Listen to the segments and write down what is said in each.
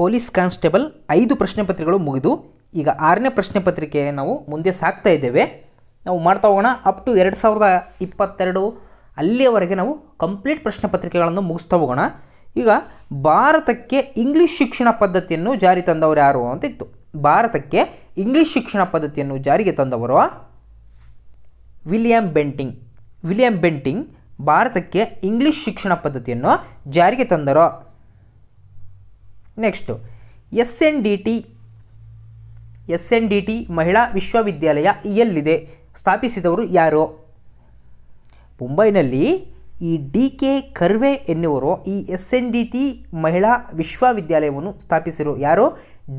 police constable ಐದು ಪ್ರಶ್ನೆ ಪತ್ರಿಕೆಗಳು ಮುಗಿದು ಈಗ ಆರನೇ ಪ್ರಶ್ನೆ ಪತ್ರಿಕೆ ನಾವು ಮುಂದೆ ಸಾಕ್ತಾ ಇದ್ದೇವೆ ನಾವು ಮಾಡ್ತಾ ಹೋಗೋಣ ಅಪ್ ಟು ಎರಡು ಸಾವಿರದ ಇಪ್ಪತ್ತೆರಡು ಅಲ್ಲಿಯವರೆಗೆ ನಾವು ಕಂಪ್ಲೀಟ್ ಪ್ರಶ್ನೆ ಪತ್ರಿಕೆಗಳನ್ನು ಮುಗಿಸ್ತಾ ಹೋಗೋಣ ಈಗ ಭಾರತಕ್ಕೆ ಇಂಗ್ಲೀಷ್ ಶಿಕ್ಷಣ ಪದ್ಧತಿಯನ್ನು ಜಾರಿ ತಂದವರು ಯಾರು ಅಂತಿತ್ತು ಭಾರತಕ್ಕೆ ಇಂಗ್ಲೀಷ್ ಶಿಕ್ಷಣ ಪದ್ಧತಿಯನ್ನು ಜಾರಿಗೆ ತಂದವರು ವಿಲಿಯಂ ಬೆಂಟಿಂಗ್ ವಿಲಿಯಂ ಬೆಂಟಿಂಗ್ ಭಾರತಕ್ಕೆ ಇಂಗ್ಲೀಷ್ ಶಿಕ್ಷಣ ಪದ್ಧತಿಯನ್ನು ಜಾರಿಗೆ ತಂದರು next S N D T S N D T ಮಹಿಳಾ ವಿಶ್ವವಿದ್ಯಾಲಯ ಎಲ್ಲಿದೆ ಸ್ಥಾಪಿಸಿದವರು ಯಾರು ಮುಂಬೈನಲ್ಲಿ ಈ ಡಿ ಕೆ ಕರ್ವೆ ಎನ್ನುವರು ಈ ಎಸ್ ಎನ್ ಡಿ ಟಿ ಮಹಿಳಾ ವಿಶ್ವವಿದ್ಯಾಲಯವನ್ನು ಸ್ಥಾಪಿಸಿರು ಯಾರು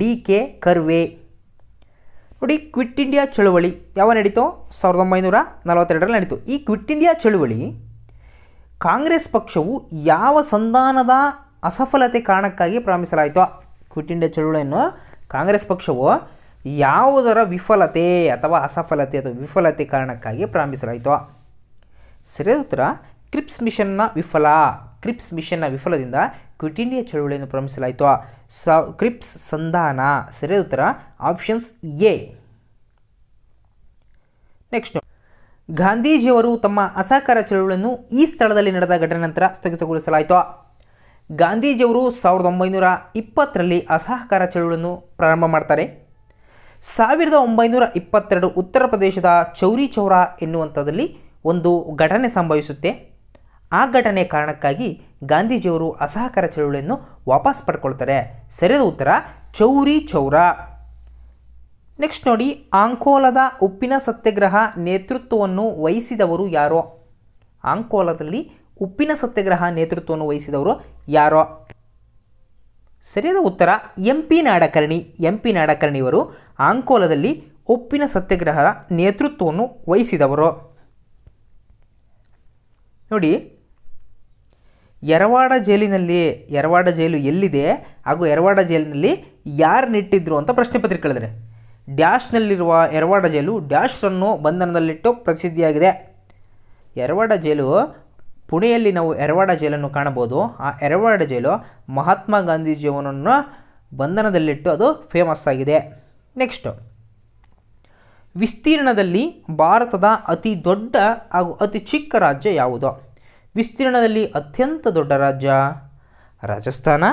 ಡಿ ಕೆ ಕರ್ವೆ ನೋಡಿ ಕ್ವಿಟ್ ಇಂಡಿಯಾ ಚಳುವಳಿ ಯಾವ ನಡೀತು ಸಾವಿರದ ಒಂಬೈನೂರ ನಲವತ್ತೆರಡರಲ್ಲಿ ನಡೀತು ಈ ಕ್ವಿಟ್ ಇಂಡಿಯಾ ಚಳುವಳಿ ಕಾಂಗ್ರೆಸ್ ಪಕ್ಷವು ಯಾವ ಸಂಧಾನದ ಅಸಫಲತೆ ಕಾರಣಕ್ಕಾಗಿ ಪ್ರಾರಂಭಿಸಲಾಯಿತು ಕ್ವಿಟ್ ಇಂಡಿಯಾ ಚಳುವಳಿಯನ್ನು ಕಾಂಗ್ರೆಸ್ ಪಕ್ಷವು ಯಾವುದರ ವಿಫಲತೆ ಅಥವಾ ಅಸಫಲತೆ ಅಥವಾ ವಿಫಲತೆ ಕಾರಣಕ್ಕಾಗಿ ಪ್ರಾರಂಭಿಸಲಾಯಿತು ಸರಿಯಾದ ಉತ್ತರ ಕ್ರಿಪ್ಸ್ ಮಿಷನ್ನ ವಿಫಲ ಕ್ರಿಪ್ಸ್ ಮಿಷನ್ನ ವಿಫಲದಿಂದ ಕ್ವಿಟ್ ಇಂಡಿಯಾ ಚಳುವಳಿಯನ್ನು ಪ್ರಾರಂಭಿಸಲಾಯಿತು ಸ ಕ್ರಿಪ್ಸ್ ಸಂಧಾನ ಸರಿಯಾದ ಉತ್ತರ ಆಪ್ಷನ್ಸ್ ಎ ನೆಕ್ಸ್ಟ್ ಗಾಂಧೀಜಿಯವರು ತಮ್ಮ ಅಸಹಕಾರ ಚಳುವಳಿಯನ್ನು ಈ ಸ್ಥಳದಲ್ಲಿ ನಡೆದ ಘಟನೆ ನಂತರ ಸ್ಥಗಿತಗೊಳಿಸಲಾಯಿತು ಗಾಂಧೀಜಿಯವರು ಸಾವಿರದ ಒಂಬೈನೂರ ಇಪ್ಪತ್ತರಲ್ಲಿ ಅಸಹಕಾರ ಚಳುವಳಿಯನ್ನು ಪ್ರಾರಂಭ ಮಾಡ್ತಾರೆ ಸಾವಿರದ ಒಂಬೈನೂರ ಇಪ್ಪತ್ತೆರಡು ಉತ್ತರ ಪ್ರದೇಶದ ಚೌರಿ ಚೌರ ಎನ್ನುವಂಥದ್ದಲ್ಲಿ ಒಂದು ಘಟನೆ ಸಂಭವಿಸುತ್ತೆ ಆ ಘಟನೆ ಕಾರಣಕ್ಕಾಗಿ ಗಾಂಧೀಜಿಯವರು ಅಸಹಕಾರ ಚಳುವಳಿಯನ್ನು ವಾಪಸ್ ಪಡ್ಕೊಳ್ತಾರೆ ಸರಿಯಾದ ಉತ್ತರ ಚೌರಿ ಚೌರ ನೆಕ್ಸ್ಟ್ ನೋಡಿ ಆಂಕೋಲದ ಉಪ್ಪಿನ ಸತ್ಯಾಗ್ರಹ ನೇತೃತ್ವವನ್ನು ವಹಿಸಿದವರು ಯಾರೋ ಆಂಕೋಲದಲ್ಲಿ ಉಪ್ಪಿನ ಸತ್ಯಾಗ್ರಹ ನೇತೃತ್ವವನ್ನು ವಹಿಸಿದವರು ಯಾರೋ ಸರಿಯಾದ ಉತ್ತರ M P Nadkarni M P ನಾಡಕರ್ಣಿಯವರು ಆಂಕೋಲದಲ್ಲಿ ಉಪ್ಪಿನ ಸತ್ಯಾಗ್ರಹದ ನೇತೃತ್ವವನ್ನು ವಹಿಸಿದವರು ನೋಡಿ ಯರವಾಡ ಜೈಲಿನಲ್ಲಿ ಯರವಾಡ ಜೈಲು ಎಲ್ಲಿದೆ ಹಾಗೂ ಯರವಾಡ ಜೈಲಿನಲ್ಲಿ ಯಾರು ನೆಟ್ಟಿದ್ರು ಅಂತ ಪ್ರಶ್ನೆ ಪತ್ರಿಕೆ ಕೇಳಿದ್ರೆ ಡ್ಯಾಶ್ನಲ್ಲಿರುವ ಯರವಾಡ ಜೈಲು ಡ್ಯಾಶ್ರನ್ನು ಬಂಧನದಲ್ಲಿಟ್ಟು ಪ್ರಸಿದ್ಧಿಯಾಗಿದೆ ಯರವಾಡ ಜೈಲು ಪುಣೆಯಲ್ಲಿ ನಾವು ಎರವಾಡ ಜೈಲನ್ನು ಕಾಣಬೋದು ಆ ಎರವಾಡ ಜೈಲು ಮಹಾತ್ಮ ಗಾಂಧೀಜಿಯವನನ್ನು ಬಂಧನದಲ್ಲಿಟ್ಟು ಅದು ಫೇಮಸ್ ಆಗಿದೆ ನೆಕ್ಸ್ಟು ವಿಸ್ತೀರ್ಣದಲ್ಲಿ ಭಾರತದ ಅತಿ ದೊಡ್ಡ ಹಾಗೂ ಅತಿ ಚಿಕ್ಕ ರಾಜ್ಯ ಯಾವುದು ವಿಸ್ತೀರ್ಣದಲ್ಲಿ ಅತ್ಯಂತ ದೊಡ್ಡ ರಾಜ್ಯ ರಾಜಸ್ಥಾನ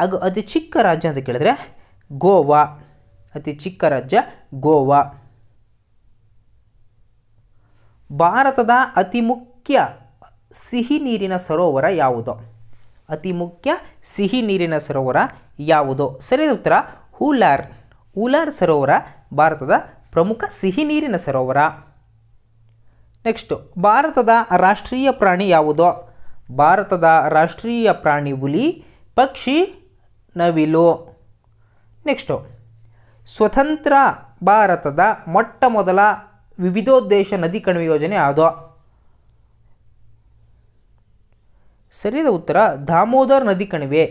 ಹಾಗೂ ಅತಿ ಚಿಕ್ಕ ರಾಜ್ಯ ಅಂತ ಕೇಳಿದ್ರೆ ಗೋವಾ ಅತಿ ಚಿಕ್ಕ ರಾಜ್ಯ ಗೋವಾ ಭಾರತದ ಅತಿ ಮುಖ್ಯ ಸಿಹಿ ನೀರಿನ ಸರೋವರ ಯಾವುದು ಅತಿ ಮುಖ್ಯ ಸಿಹಿ ನೀರಿನ ಸರೋವರ ಯಾವುದು ಸರಿಯಾದ ಉತ್ತರ ಹೂಲಾರ್ ಹೂಲಾರ್ ಸರೋವರ ಭಾರತದ ಪ್ರಮುಖ ಸಿಹಿ ನೀರಿನ ಸರೋವರ ನೆಕ್ಸ್ಟು ಭಾರತದ ರಾಷ್ಟ್ರೀಯ ಪ್ರಾಣಿ ಯಾವುದು ಭಾರತದ ರಾಷ್ಟ್ರೀಯ ಪ್ರಾಣಿ ಹುಲಿ ಪಕ್ಷಿ ನವಿಲು ನೆಕ್ಸ್ಟು ಸ್ವತಂತ್ರ ಭಾರತದ ಮೊಟ್ಟ ಮೊದಲ ವಿವಿಧೋದ್ದೇಶ ನದಿ ಕಣಿವೆ ಯೋಜನೆ ಯಾವುದು ಸರಿಯಾದ ಉತ್ತರ ದಾಮೋದರ್ ನದಿ ಕಣಿವೆ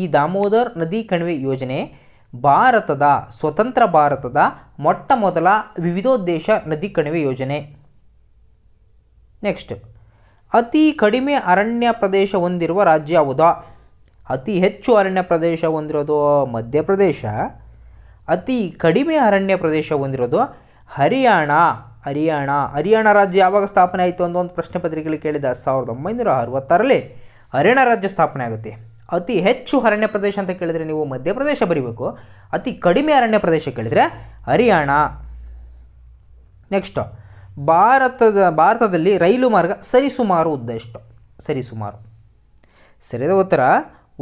ಈ ದಾಮೋದರ್ ನದಿ ಕಣಿವೆ ಯೋಜನೆ ಭಾರತದ ಸ್ವತಂತ್ರ ಭಾರತದ ಮೊಟ್ಟ ಮೊದಲ ವಿವಿಧೋದ್ದೇಶ ನದಿ ಕಣಿವೆ ಯೋಜನೆ ನೆಕ್ಸ್ಟ್ ಅತಿ ಕಡಿಮೆ ಅರಣ್ಯ ಪ್ರದೇಶ ಹೊಂದಿರುವ ರಾಜ್ಯ ಯಾವುದೋ ಅತಿ ಹೆಚ್ಚು ಅರಣ್ಯ ಪ್ರದೇಶ ಹೊಂದಿರೋದು ಮಧ್ಯಪ್ರದೇಶ ಅತಿ ಕಡಿಮೆ ಅರಣ್ಯ ಪ್ರದೇಶ ಹೊಂದಿರೋದು ಹರಿಯಾಣ ಹರಿಯಾಣ ಹರಿಯಾಣ ರಾಜ್ಯ ಯಾವಾಗ ಸ್ಥಾಪನೆ ಆಯಿತು ಅಂತ ಒಂದು ಪ್ರಶ್ನೆ ಪತ್ರಿಕೆಯಲ್ಲಿ ಕೇಳಿದ ಸಾವಿರದ ಒಂಬೈನೂರ ಅರವತ್ತರಲ್ಲಿ ಹರಿಯಾಣ ರಾಜ್ಯ ಸ್ಥಾಪನೆ ಆಗುತ್ತೆ ಅತಿ ಹೆಚ್ಚು ಅರಣ್ಯ ಪ್ರದೇಶ ಅಂತ ಕೇಳಿದರೆ ನೀವು ಮಧ್ಯಪ್ರದೇಶ ಬರೀಬೇಕು ಅತಿ ಕಡಿಮೆ ಅರಣ್ಯ ಪ್ರದೇಶ ಕೇಳಿದರೆ ಹರಿಯಾಣ ನೆಕ್ಸ್ಟು ಭಾರತದ ಭಾರತದಲ್ಲಿ ರೈಲು ಮಾರ್ಗ ಸರಿಸುಮಾರು ಉದ್ದ ಎಷ್ಟು ಸರಿಸುಮಾರು ಸರಿಯಾದ ಉತ್ತರ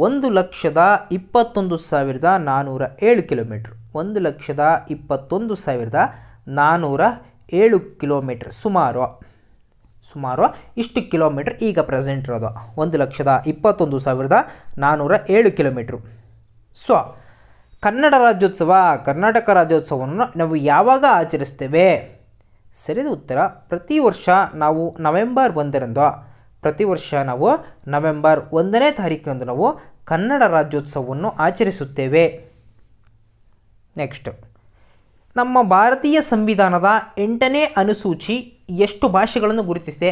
ಒಂದು ಲಕ್ಷದ ಇಪ್ಪತ್ತೊಂದು ಸಾವಿರದ ನಾನ್ನೂರ ಏಳು ಕಿಲೋಮೀಟ್ರ್ ಒಂದು ಲಕ್ಷದ ಇಪ್ಪತ್ತೊಂದು ಸಾವಿರದ ನಾನ್ನೂರ ಏಳು ಕಿಲೋಮೀಟ್ರ್ ಸುಮಾರು ಸುಮಾರು ಇಷ್ಟು ಕಿಲೋಮೀಟ್ರ್ ಈಗ ಪ್ರೆಸೆಂಟ್ ಇರೋದು ಒಂದು ಲಕ್ಷದ ಇಪ್ಪತ್ತೊಂದು ಸಾವಿರದ ನಾನ್ನೂರ ಏಳು ಕಿಲೋಮೀಟ್ರು ಸೊ ಕನ್ನಡ ರಾಜ್ಯೋತ್ಸವ ಕರ್ನಾಟಕ ರಾಜ್ಯೋತ್ಸವವನ್ನು ನಾವು ಯಾವಾಗ ಆಚರಿಸ್ತೇವೆ ಸರಿದ ಉತ್ತರ ಪ್ರತಿ ವರ್ಷ ನಾವು ನವೆಂಬರ್ ಒಂದರಂದು ಪ್ರತಿ ವರ್ಷ ನಾವು ನವೆಂಬರ್ ಒಂದನೇ ತಾರೀಕಿನಂದು ನಾವು ಕನ್ನಡ ರಾಜ್ಯೋತ್ಸವವನ್ನು ಆಚರಿಸುತ್ತೇವೆ ನೆಕ್ಸ್ಟ್ ನಮ್ಮ ಭಾರತೀಯ ಸಂವಿಧಾನದ ಎಂಟನೇ ಅನುಸೂಚಿ ಎಷ್ಟು ಭಾಷೆಗಳನ್ನು ಗುರುತಿಸಿದೆ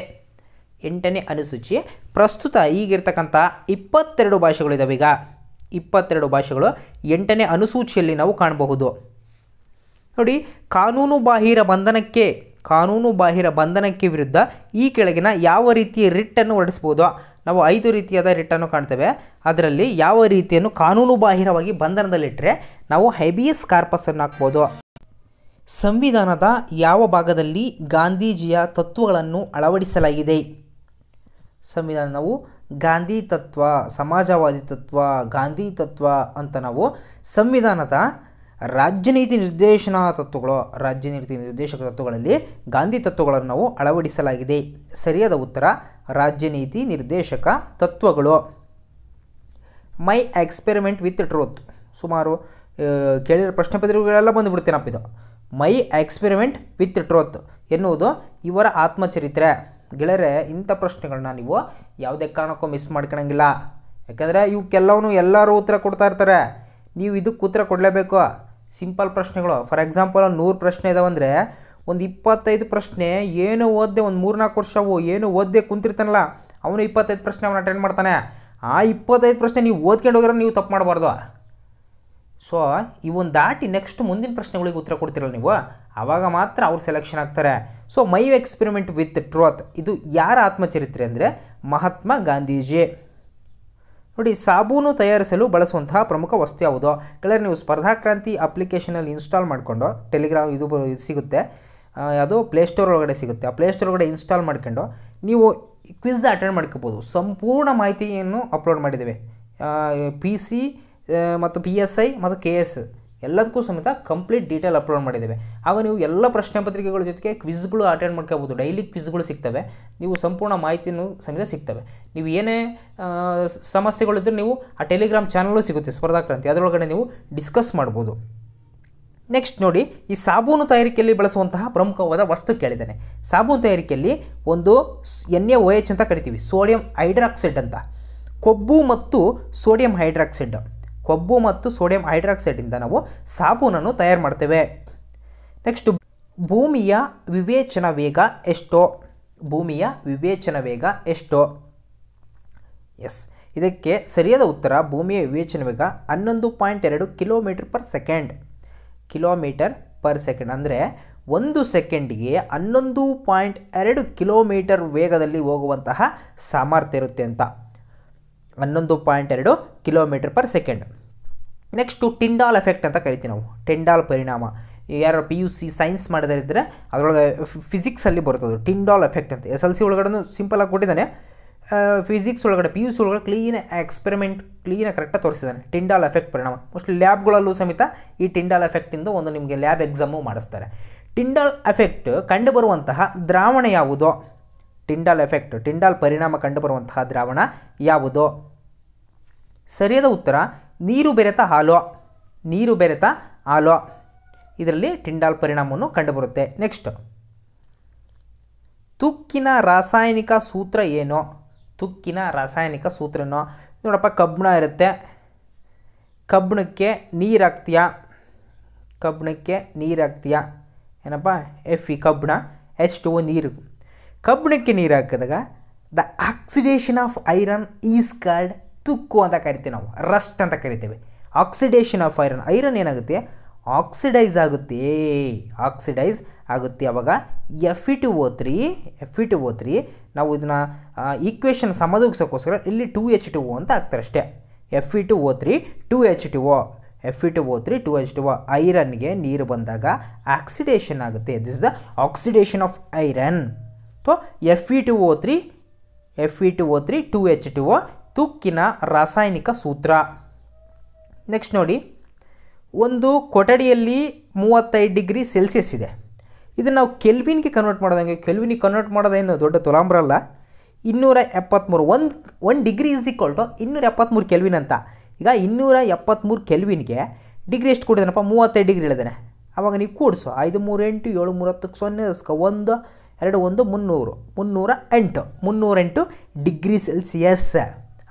ಎಂಟನೇ ಅನುಸೂಚಿ ಪ್ರಸ್ತುತ ಈಗಿರ್ತಕ್ಕಂಥ ಇಪ್ಪತ್ತೆರಡು ಭಾಷೆಗಳಿದಾವೆ ಈಗ ಇಪ್ಪತ್ತೆರಡು ಭಾಷೆಗಳು ಎಂಟನೇ ಅನುಸೂಚಿಯಲ್ಲಿ ನಾವು ಕಾಣಬಹುದು ನೋಡಿ ಕಾನೂನು ಬಾಹಿರ ಬಂಧನಕ್ಕೆ ಕಾನೂನು ಬಾಹಿರ ಬಂಧನಕ್ಕೆ ವಿರುದ್ಧ ಈ ಕೆಳಗಿನ ಯಾವ ರೀತಿಯ ರಿಟ್ಟನ್ನು ಹೊರಡಿಸ್ಬೋದು ನಾವು ಐದು ರೀತಿಯಾದ ರಿಟ್ಟನ್ನು ಕಾಣ್ತೇವೆ ಅದರಲ್ಲಿ ಯಾವ ರೀತಿಯನ್ನು ಕಾನೂನು ಬಾಹಿರವಾಗಿ ಬಂಧನದಲ್ಲಿಟ್ಟರೆ ನಾವು ಹೆಬಿಯಸ್ ಕಾರ್ಪಸನ್ನು ಹಾಕ್ಬೋದು ಸಂವಿಧಾನದ ಯಾವ ಭಾಗದಲ್ಲಿ ಗಾಂಧೀಜಿಯ ತತ್ವಗಳನ್ನು ಅಳವಡಿಸಲಾಗಿದೆ ಸಂವಿಧಾನ ನಾವು ಗಾಂಧಿ ತತ್ವ ಸಮಾಜವಾದಿ ತತ್ವ ಗಾಂಧಿ ತತ್ವ ಅಂತ ನಾವು ಸಂವಿಧಾನದ ರಾಜ್ಯ ನೀತಿ ನಿರ್ದೇಶನ ತತ್ವಗಳು ನೀತಿ ನಿರ್ದೇಶಕ ತತ್ವಗಳಲ್ಲಿ ಗಾಂಧಿ ತತ್ವಗಳನ್ನು ನಾವು ಅಳವಡಿಸಲಾಗಿದೆ ಸರಿಯಾದ ಉತ್ತರ ರಾಜ್ಯ ನೀತಿ ನಿರ್ದೇಶಕ ತತ್ವಗಳು ಮೈ ಎಕ್ಸ್ಪೆರಿಮೆಂಟ್ ವಿತ್ ಟ್ರೂತ್ ಸುಮಾರು ಕೇಳಿರೋ ಪ್ರಶ್ನೆ ಪತ್ರಿಕೆಗಳೆಲ್ಲ ಬಂದುಬಿಡ್ತೇನೆ ಇದು ಮೈ ಎಕ್ಸ್ಪೆರಿಮೆಂಟ್ ವಿತ್ ಟ್ರೋತ್ ಎನ್ನುವುದು ಇವರ ಆತ್ಮಚರಿತ್ರೆ ಗೆಳೆಯರೆ ಇಂಥ ಪ್ರಶ್ನೆಗಳನ್ನ ನೀವು ಯಾವುದೇ ಕಾರಣಕ್ಕೂ ಮಿಸ್ ಮಾಡ್ಕೊಳಂಗಿಲ್ಲ ಯಾಕಂದರೆ ಇವಕ್ಕೆಲ್ಲವೂ ಎಲ್ಲರೂ ಉತ್ತರ ಕೊಡ್ತಾ ಇರ್ತಾರೆ ನೀವು ಇದಕ್ಕೆ ಉತ್ತರ ಕೊಡಲೇಬೇಕು ಸಿಂಪಲ್ ಪ್ರಶ್ನೆಗಳು ಫಾರ್ ಎಕ್ಸಾಂಪಲ್ ಒಂದು ನೂರು ಪ್ರಶ್ನೆ ಇದಾವಂದರೆ ಒಂದು ಇಪ್ಪತ್ತೈದು ಪ್ರಶ್ನೆ ಏನು ಓದ್ದೆ ಒಂದು ಮೂರ್ನಾಲ್ಕು ವರ್ಷವು ಏನು ಓದ್ದೆ ಕುಂತಿರ್ತಾನಲ್ಲ ಅವನು ಇಪ್ಪತ್ತೈದು ಪ್ರಶ್ನೆ ಅವನು ಅಟೆಂಡ್ ಮಾಡ್ತಾನೆ ಆ ಇಪ್ಪತ್ತೈದು ಪ್ರಶ್ನೆ ನೀವು ಓದ್ಕೊಂಡು ಹೋಗಿರೋ ನೀವು ತಪ್ಪು ಮಾಡಬಾರ್ದು ಸೊ ಒಂದು ದಾಟಿ ನೆಕ್ಸ್ಟ್ ಮುಂದಿನ ಪ್ರಶ್ನೆಗಳಿಗೆ ಉತ್ತರ ಕೊಡ್ತಿರಲ್ಲ ನೀವು ಆವಾಗ ಮಾತ್ರ ಅವ್ರು ಸೆಲೆಕ್ಷನ್ ಆಗ್ತಾರೆ so my experiment with truth ಇದು ಯಾರ ಆತ್ಮಚರಿತ್ರೆ ಅಂದರೆ ಮಹಾತ್ಮ ಗಾಂಧೀಜಿ ನೋಡಿ ಸಾಬೂನು ತಯಾರಿಸಲು ಬಳಸುವಂತಹ ಪ್ರಮುಖ ವಸ್ತು ಯಾವುದು ಕೆಳಗೆ ನೀವು ಸ್ಪರ್ಧಾಕ್ರಾಂತಿ ಅಪ್ಲಿಕೇಶನಲ್ಲಿ ಇನ್ಸ್ಟಾಲ್ ಮಾಡಿಕೊಂಡು ಟೆಲಿಗ್ರಾಮ್ ಇದು ಸಿಗುತ್ತೆ ಯಾವುದೋ ಪ್ಲೇಸ್ಟೋರ್ ಒಳಗಡೆ ಸಿಗುತ್ತೆ ಆ ಪ್ಲೇಸ್ಟೋರ್ ಒಳಗಡೆ ಇನ್ಸ್ಟಾಲ್ ಮಾಡ್ಕೊಂಡು ನೀವು ಕ್ವಿಝ್ ಅಟೆಂಡ್ ಮಾಡ್ಕೋಬೋದು ಸಂಪೂರ್ಣ ಮಾಹಿತಿಯನ್ನು ಅಪ್ಲೋಡ್ ಮಾಡಿದ್ದೇವೆ ಪಿ ಸಿ ಮತ್ತು ಪಿ ಎಸ್ ಐ ಮತ್ತು ಕೆ ಎಸ್ ಎಲ್ಲದಕ್ಕೂ ಸಮೇತ ಕಂಪ್ಲೀಟ್ ಡೀಟೇಲ್ ಅಪ್ಲೋಡ್ ಮಾಡಿದ್ದೇವೆ ಆಗ ನೀವು ಎಲ್ಲ ಪ್ರಶ್ನೆ ಪತ್ರಿಕೆಗಳ ಜೊತೆಗೆ ಕ್ವಿಝ್ಗಳು ಅಟೆಂಡ್ ಮಾಡ್ಕೋಬೋದು ಡೈಲಿ ಕ್ವಿಝ್ಗಳು ಸಿಗ್ತವೆ ನೀವು ಸಂಪೂರ್ಣ ಮಾಹಿತಿಯನ್ನು ಸಮೇತ ಸಿಗ್ತವೆ ನೀವು ಏನೇ ಸಮಸ್ಯೆಗಳಿದ್ರೂ ನೀವು ಆ ಟೆಲಿಗ್ರಾಮ್ ಚಾನಲ್ಲು ಸಿಗುತ್ತೆ ಸ್ಪರ್ಧಾಕ್ರಾಂತಿ ಅದರೊಳಗಡೆ ನೀವು ಡಿಸ್ಕಸ್ ಮಾಡ್ಬೋದು ನೆಕ್ಸ್ಟ್ ನೋಡಿ ಈ ಸಾಬೂನು ತಯಾರಿಕೆಯಲ್ಲಿ ಬಳಸುವಂತಹ ಪ್ರಮುಖವಾದ ವಸ್ತು ಕೇಳಿದ್ದಾನೆ ಸಾಬೂನು ತಯಾರಿಕೆಯಲ್ಲಿ ಒಂದು ಎನ್ ಎ ಓ ಎಚ್ ಅಂತ ಕರಿತೀವಿ ಸೋಡಿಯಂ ಹೈಡ್ರಾಕ್ಸೈಡ್ ಅಂತ ಕೊಬ್ಬು ಮತ್ತು ಸೋಡಿಯಂ ಹೈಡ್ರಾಕ್ಸೈಡ್ ಕೊಬ್ಬು ಮತ್ತು ಸೋಡಿಯಂ ಹೈಡ್ರಾಕ್ಸೈಡಿಂದ ನಾವು ಸಾಬೂನನ್ನು ತಯಾರು ಮಾಡ್ತೇವೆ ನೆಕ್ಸ್ಟ್ ಭೂಮಿಯ ವಿವೇಚನ ವೇಗ ಎಷ್ಟು ಭೂಮಿಯ ವಿವೇಚನ ವೇಗ ಎಷ್ಟೋ ಎಸ್ ಇದಕ್ಕೆ ಸರಿಯಾದ ಉತ್ತರ ಭೂಮಿಯ ವಿವೇಚನ ವೇಗ ಹನ್ನೊಂದು ಪಾಯಿಂಟ್ ಎರಡು kilometre per second kilometre per second ಅಂದರೆ ಒಂದು ಸೆಕೆಂಡಿಗೆ ಹನ್ನೊಂದು ಪಾಯಿಂಟ್ ಎರಡು ಕಿಲೋಮೀಟರ್ ವೇಗದಲ್ಲಿ ಹೋಗುವಂತಹ ಸಾಮರ್ಥ್ಯ ಇರುತ್ತೆ ಅಂತ ಹನ್ನೊಂದು ಪಾಯಿಂಟ್ ಎರಡು kilometre per second next Tyndall effect ಅಂತ ಕರಿತೀವಿ ನಾವು ಟಿಂಡಾಲ್ ಪರಿಣಾಮ ಯಾರು ಪಿ ಯು ಸಿ ಸೈನ್ಸ್ ಮಾಡಿದ್ರೆ ಅದರೊಳಗೆ ಫಿಸಿಕ್ಸಲ್ಲಿ ಬರ್ತದೆ ಟಿಂಡಾಲ್ ಎಫೆಕ್ಟ್ ಅಂತ ಎಸ್ ಎಲ್ ಸಿ ಒಳಗಡೆ ಸಿಂಪಲಾಗಿ ಕೊಟ್ಟಿದ್ದಾನೆ ಫಿಸಿಕ್ಸ್ ಒಳಗಡೆ ಪಿ ಯು ಸಿ ಒಳಗಡೆ ಕ್ಲೀನ್ ಎಕ್ಸ್ಪೆರಿಮೆಂಟ್ ಕ್ಲೀನಾಗಿ ಕರೆಕ್ಟಾಗಿ ತೋರಿಸಿದ್ದಾನೆ ಟಿಂಡಾಲ್ ಎಫೆಕ್ಟ್ ಪರಿಣಾಮ ಮೋಸ್ಟ್ ಲ್ಯಾಬ್ಗಳಲ್ಲೂ ಸಮೇತ ಈ ಟಿಂಡಾಲ್ ಎಫೆಕ್ಟಿಂದ ಒಂದು ನಿಮಗೆ ಲ್ಯಾಬ್ ಎಕ್ಸಾಮು ಮಾಡಿಸ್ತಾರೆ ಟಿಂಡಾಲ್ ಎಫೆಕ್ಟ್ ಕಂಡುಬರುವಂತಹ ದ್ರಾವಣ ಯಾವುದೋ ಟಿಂಡಾಲ್ ಎಫೆಕ್ಟ್ ಟಿಂಡಾಲ್ ಪರಿಣಾಮ ಕಂಡುಬರುವಂತಹ ದ್ರಾವಣ ಯಾವುದು ಸರಿಯಾದ ಉತ್ತರ ನೀರು ಬೆರೆತ ಹಾಲು ನೀರು ಬೆರೆತ ಹಾಲು ಇದರಲ್ಲಿ ಟಿಂಡಾಲ್ ಪರಿಣಾಮವನ್ನು ಕಂಡುಬರುತ್ತೆ ನೆಕ್ಸ್ಟ್ ತುಕ್ಕಿನ ರಾಸಾಯನಿಕ ಸೂತ್ರ ಏನು ತುಕ್ಕಿನ ರಾಸಾಯನಿಕ ಸೂತ್ರನೋ ನೋಡಪ್ಪ ಕಬ್ಬಣ ಇರುತ್ತೆ ಕಬ್ಬಿಣಕ್ಕೆ ನೀರು ಕಬ್ಬಿಣಕ್ಕೆ ಕಬ್ಬಣಕ್ಕೆ ನೀರು ಏನಪ್ಪ ಎಫ್ ಇ ಕಬ್ಬಣ ಎಚ್ ಟು ನೀರು ಕಬ್ಬಿಣಕ್ಕೆ ನೀರು ಹಾಕಿದಾಗ the oxidation of iron is called ತುಕ್ಕು ಅಂತ ಕರಿತೀವಿ ನಾವು ರಸ್ಟ್ ಅಂತ ಕರಿತೇವೆ ಆಕ್ಸಿಡೇಷನ್ ಆಫ್ ಐರನ್ ಐರನ್ ಏನಾಗುತ್ತೆ ಆಕ್ಸಿಡೈಸ್ ಆಗುತ್ತೆ ಆಕ್ಸಿಡೈಸ್ ಆಗುತ್ತೆ ಅವಾಗ F E two O three F E two O three ನಾವು ಇದನ್ನ ಈಕ್ವೇಷನ್ ಸಮದೂಗಿಸೋಕ್ಕೋಸ್ಕರ ಇಲ್ಲಿ ಟೂ ಎಚ್ ಟು ಓ ಅಂತ ಹಾಕ್ತಾರೆ ಅಷ್ಟೇ F E two O three two H two O F E two O three two H two O ಐರನ್ಗೆ ನೀರು ಬಂದಾಗ oxidation ಆಗುತ್ತೆ this the oxidation of iron ಅಥವಾ F E two O three F E two O three two H two O ತುಕ್ಕಿನ ರಾಸಾಯನಿಕ ಸೂತ್ರ next ನೋಡಿ ಒಂದು ಕೊಠಡಿಯಲ್ಲಿ ಮೂವತ್ತೈದು ಡಿಗ್ರಿ ಸೆಲ್ಸಿಯಸ್ ಇದೆ ಇದನ್ನು ನಾವು ಕೆಲ್ವಿನ್ಗೆ ಕನ್ವರ್ಟ್ ಮಾಡೋದಂಗೆ ಕೆಲ್ವಿನಿಗೆ ಕನ್ವರ್ಟ್ ಮಾಡೋದೇನು ದೊಡ್ಡ ತೊಲಂಬರಲ್ಲ ಅಲ್ಲ ಇನ್ನೂರ ಎಪ್ಪತ್ತ್ಮೂರು ಒಂದು one degree is equal to ಇನ್ನೂರ ಎಪ್ಪತ್ತ್ಮೂರು ಕೆಲ್ವಿನ್ ಅಂತ ಈಗ ಇನ್ನೂರ ಎಪ್ಪತ್ತ್ಮೂರು ಕೆಲ್ವಿನ್ಗೆ ಡಿಗ್ರಿ ಎಷ್ಟು ಕೊಡಿದಾನಪ್ಪ ಮೂವತ್ತೈದು ಡಿಗ್ರಿ ಹೇಳಿದಾನೆ ಆವಾಗ ನೀವು ಕೂಡಿಸು ಐದು ಮೂರು ಎಂಟು ಏಳು ಮೂರು ಹತ್ತಕ್ಕೆ ಸೊನ್ನೆ ಒಂದು ಎರಡು ಒಂದು ಮುನ್ನೂರು ಮುನ್ನೂರ ಎಂಟು ಮುನ್ನೂರೆಂಟು ಡಿಗ್ರಿ ಸೆಲ್ಸಿಯಸ್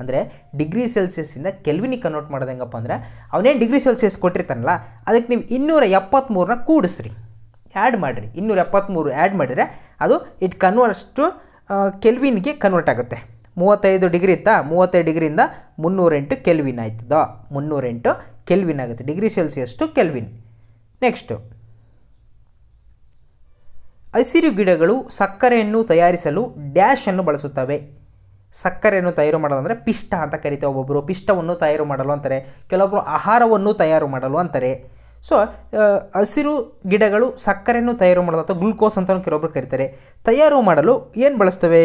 ಅಂದರೆ ಡಿಗ್ರಿ ಸೆಲ್ಸಿಯಸ್ಸಿಂದ ಕೆಲ್ವಿನಿಗೆ ಕನ್ವರ್ಟ್ ಮಾಡೋದು ಹೆಂಗಪ್ಪ ಅಂದರೆ ಅವನೇನು ಡಿಗ್ರಿ ಸೆಲ್ಸಿಯಸ್ ಕೊಟ್ಟಿರ್ತಾನಲ್ಲ ಅದಕ್ಕೆ ನೀವು ಇನ್ನೂರ ಎಪ್ಪತ್ತ್ಮೂರನ್ನ ಕೂಡಿಸ್ರಿ ಆ್ಯಡ್ ಮಾಡಿರಿ ಇನ್ನೂರ ಎಪ್ಪತ್ತ್ಮೂರು ಆ್ಯಡ್ ಮಾಡಿದರೆ ಅದು ಇಟ್ ಕನ್ವರ್ಸ್ಟು ಟು ಕನ್ವರ್ಟ್ ಆಗುತ್ತೆ ಮೂವತ್ತೈದು ಡಿಗ್ರಿ ಇತ್ತಾ ಮೂವತ್ತೈದು ಡಿಗ್ರಿಯಿಂದ ಮುನ್ನೂರೆಂಟು ಕೆಲ್ವಿನ್ ಆಯ್ತದ ಮುನ್ನೂರೆಂಟು ಕೆಲ್ವಿನ್ ಆಗುತ್ತೆ degree Celsius to kelvin next ಹಸಿರು ಗಿಡಗಳು ಸಕ್ಕರೆಯನ್ನು ತಯಾರಿಸಲು ಡ್ಯಾಶನ್ನು ಬಳಸುತ್ತವೆ ಸಕ್ಕರೆಯನ್ನು ತಯಾರು ಮಾಡೋದಂದರೆ ಪಿಷ್ಟ ಅಂತ ಕರಿತೇವೆ ಒಬ್ಬೊಬ್ಬರು ಪಿಷ್ಟವನ್ನು ತಯಾರು ಮಾಡಲು ಅಂತಾರೆ ಕೆಲವೊಬ್ಬರು ಆಹಾರವನ್ನು ತಯಾರು ಮಾಡಲು ಅಂತಾರೆ ಸೊ ಹಸಿರು ಗಿಡಗಳು ಸಕ್ಕರೆಯನ್ನು ತಯಾರು ಮಾಡಲು ಅಥವಾ ಗ್ಲುಕೋಸ್ ಅಂತ ಕೆಲವೊಬ್ಬರು ಕರೀತಾರೆ ತಯಾರು ಮಾಡಲು ಏನು ಬಳಸ್ತವೆ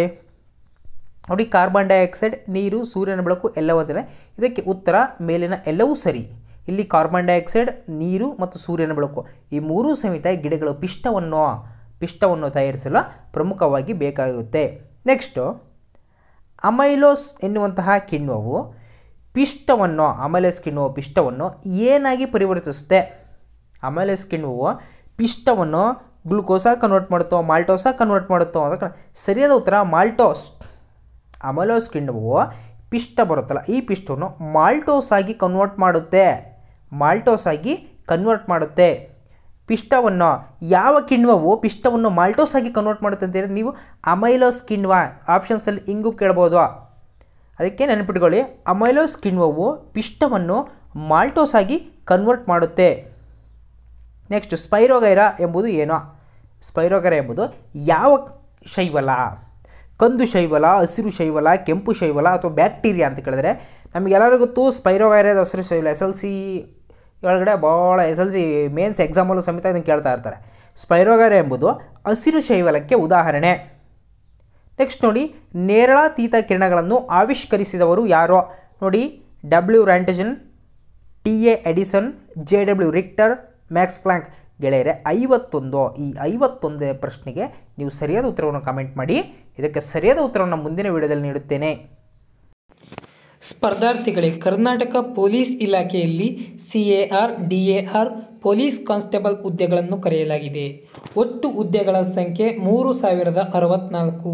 ನೋಡಿ ಕಾರ್ಬನ್ ಡೈಆಕ್ಸೈಡ್ ನೀರು ಸೂರ್ಯನ ಬೆಳಕು ಎಲ್ಲವಂತಿದೆ ಇದಕ್ಕೆ ಉತ್ತರ ಮೇಲಿನ ಎಲ್ಲವೂ ಸರಿ ಇಲ್ಲಿ ಕಾರ್ಬನ್ ಡೈಆಕ್ಸೈಡ್ ನೀರು ಮತ್ತು ಸೂರ್ಯನ ಬೆಳಕು ಈ ಮೂರೂ ಸಮೇತ ಗಿಡಗಳು ಪಿಷ್ಟವನ್ನು ಪಿಷ್ಟವನ್ನು ತಯಾರಿಸಲು ಪ್ರಮುಖವಾಗಿ ಬೇಕಾಗುತ್ತೆ ನೆಕ್ಸ್ಟು ಅಮೈಲೋಸ್ ಎನ್ನುವಂತಹ ಕಿಣ್ವವು ಪಿಷ್ಟವನ್ನು ಅಮೈಲೋಸ್ ಕಿಣ್ವ ಪಿಷ್ಟವನ್ನು ಏನಾಗಿ ಪರಿವರ್ತಿಸುತ್ತೆ ಅಮೈಲೋಸ್ ಕಿಣ್ವವು ಪಿಷ್ಟವನ್ನು ಗ್ಲುಕೋಸಾಗಿ ಕನ್ವರ್ಟ್ ಮಾಡುತ್ತೋ ಮಾಲ್ಟೋಸಾಗಿ ಕನ್ವರ್ಟ್ ಮಾಡುತ್ತೋ ಅಂತ ಸರಿಯಾದ ಉತ್ತರ ಮಾಲ್ಟೋಸ್ ಅಮೈಲೋಸ್ ಕಿಣ್ವವು ಪಿಷ್ಟ ಬರುತ್ತಲ್ಲ ಈ ಪಿಷ್ಟವನ್ನು ಮಾಲ್ಟೋಸಾಗಿ ಕನ್ವರ್ಟ್ ಮಾಡುತ್ತೆ ಮಾಲ್ಟೋಸ್ ಆಗಿ ಕನ್ವರ್ಟ್ ಮಾಡುತ್ತೆ ಪಿಷ್ಟವನ್ನು ಯಾವ ಕಿಣ್ವವು ಪಿಷ್ಟವನ್ನು ಮಾಲ್ಟೋಸ್ ಆಗಿ ಕನ್ವರ್ಟ್ ಮಾಡುತ್ತೆ ಅಂತೇಳಿ ನೀವು ಅಮೈಲೋಸ್ ಕಿಣ್ವ ಆಪ್ಷನ್ಸಲ್ಲಿ ಹಿಂಗೂ ಕೇಳ್ಬೋದು ಅದಕ್ಕೆ ನೆನಪಿಟ್ಕೊಳ್ಳಿ ಅಮೈಲೋಸ್ ಕಿಣ್ವವು ಪಿಷ್ಟವನ್ನು ಮಾಲ್ಟೋಸ್ ಆಗಿ ಕನ್ವರ್ಟ್ ಮಾಡುತ್ತೆ ನೆಕ್ಸ್ಟ್ ಸ್ಪೈರೋಗೈರಾ ಎಂಬುದು ಏನೋ ಸ್ಪೈರೋಗೈರಾ ಎಂಬುದು ಯಾವ ಶೈವಲ ಕಂದು ಶೈವಲ ಹಸಿರು ಶೈವಲ ಕೆಂಪು ಶೈವಲ ಅಥವಾ ಬ್ಯಾಕ್ಟೀರಿಯಾ ಅಂತ ಕೇಳಿದ್ರೆ ನಮಗೆಲ್ಲರಿಗೂ ಗೊತ್ತು ಸ್ಪೈರೋಗೈರಾದ ಹಸಿರು ಶೈವಲ ಎಸ್ ಎಲ್ ಸಿ ಒಳಗಡೆ ಭಾಳ ಎಸ್ ಎಲ್ ಸಿ ಮೇನ್ಸ್ ಎಕ್ಸಾಮಲ್ಲೂ ಸಮೇತ ಇದನ್ನು ಕೇಳ್ತಾ ಇರ್ತಾರೆ ಸ್ಪೈರೋಗಾರೆ ಎಂಬುದು ಹಸಿರು ಶೈವಲಕ್ಕೆ ಉದಾಹರಣೆ ನೆಕ್ಸ್ಟ್ ನೋಡಿ ನೇರಳಾತೀತ ಕಿರಣಗಳನ್ನು ಆವಿಷ್ಕರಿಸಿದವರು ಯಾರೋ ನೋಡಿ W Roentgen T A Edison J W Richter Max Planck ಗೆಳೆಯರೆ ಐವತ್ತೊಂದು ಈ ಐವತ್ತೊಂದನೇ ಪ್ರಶ್ನೆಗೆ ನೀವು ಸರಿಯಾದ ಉತ್ತರವನ್ನು ಕಮೆಂಟ್ ಮಾಡಿ ಇದಕ್ಕೆ ಸರಿಯಾದ ಉತ್ತರವನ್ನು ಮುಂದಿನ ವಿಡಿಯೋದಲ್ಲಿ ನೀಡುತ್ತೇನೆ ಸ್ಪರ್ಧಾರ್ಥಿಗಳೇ ಕರ್ನಾಟಕ ಪೊಲೀಸ್ ಇಲಾಖೆಯಲ್ಲಿ C A R D A R police constable ಹುದ್ದೆಗಳನ್ನು ಕರೆಯಲಾಗಿದೆ ಒಟ್ಟು ಹುದ್ದೆಗಳ ಸಂಖ್ಯೆ ಮೂರು ಸಾವಿರದ ಅರವತ್ತ್ನಾಲ್ಕು